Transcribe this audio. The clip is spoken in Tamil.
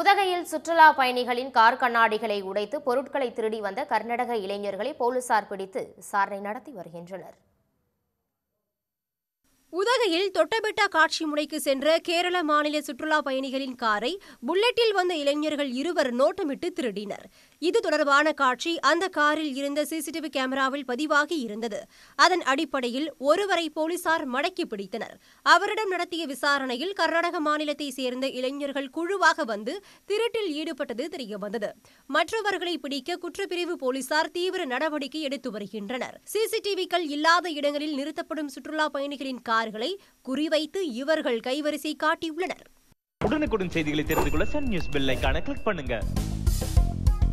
உதகையில் சுற்றுலா பயணிகளின் கார் கண்ணாடிகளை உடைத்து பொருட்களை திருடி வந்த கர்நாடக இளைஞர்களை போலீசார் பிடித்து விசாரணை நடத்தி வருகின்றனர் உதகையில் தொட்டபெட்டா காட்சி முனைக்கு சென்ற கேரள மாநில சுற்றுலா பயணிகளின் காரை புல்லட்டில் வந்த இளைஞர்கள் இருவர் நோட்டமிட்டு திருடினர் இது தொடர்பான காட்சி அந்த காரில் இருந்த சிசிடிவி கேமராவில் பதிவாகி இருந்தது அதன் அடிப்படையில் ஒருவரை போலீசார் மடக்கி பிடித்தனர் அவரிடம் நடத்திய விசாரணையில் கர்நாடக மாநிலத்தை சேர்ந்த இளைஞர்கள் குழுவாக வந்து திருட்டில் ஈடுபட்டது தெரியவந்தது மற்றவர்களை பிடிக்க குற்றப்பிரிவு போலீசார் தீவிர நடவடிக்கை எடுத்து வருகின்றனர் சிசிடிவிக்கள் இல்லாத இடங்களில் நிறுத்தப்படும் சுற்றுலா பயணிகளின் கார்களை குறிவைத்து இவர்கள் கைவரிசை காட்டியுள்ளனர் உடனுக்குடன் செய்திகளை தெரிந்து கொள்ள சன் நியூஸ் பெல் கிளிக் பண்ணுங்க